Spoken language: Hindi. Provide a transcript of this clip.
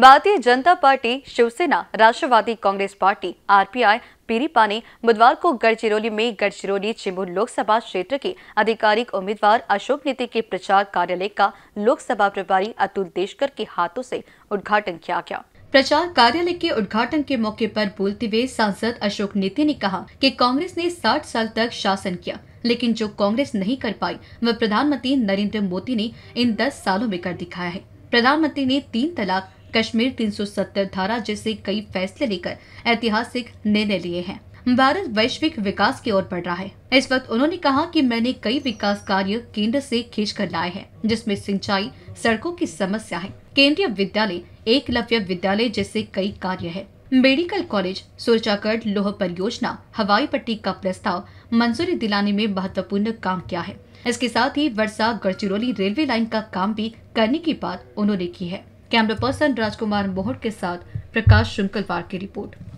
भारतीय जनता पार्टी शिवसेना राष्ट्रवादी कांग्रेस पार्टी आरपीआई पीरीपा ने बुधवार को गढ़चिरौली में गढ़चिरौली चिमूर लोकसभा क्षेत्र के आधिकारिक उम्मीदवार अशोक नीति के प्रचार कार्यालय का लोकसभा प्रभारी अतुल देशकर के हाथों से उद्घाटन किया गया प्रचार कार्यालय के उद्घाटन के मौके पर बोलते हुए सांसद अशोक नेते ने कहा कि कांग्रेस ने 60 साल तक शासन किया लेकिन जो कांग्रेस नहीं कर पाई वह प्रधानमंत्री नरेंद्र मोदी ने इन 10 सालों में कर दिखाया है प्रधानमंत्री ने तीन तलाक कश्मीर 370 धारा जैसे कई फैसले लेकर ऐतिहासिक निर्णय लिए हैं भारत वैश्विक विकास की ओर बढ़ रहा है इस वक्त उन्होंने कहा कि मैंने कई विकास कार्य केंद्र से खींच कर लाए हैं जिसमें सिंचाई सड़कों की समस्या है केंद्रीय विद्यालय एकलव्य विद्यालय जैसे कई कार्य है मेडिकल कॉलेज सुरचागढ़ लोह परियोजना हवाई पट्टी का प्रस्ताव मंजूरी दिलाने में महत्वपूर्ण काम किया है इसके साथ ही वर्षा गढ़चिरौली रेलवे लाइन का काम भी करने की बात उन्होंने की है कैमरा पर्सन राजकुमार मोहट के साथ प्रकाश श्रृंखलवार की रिपोर्ट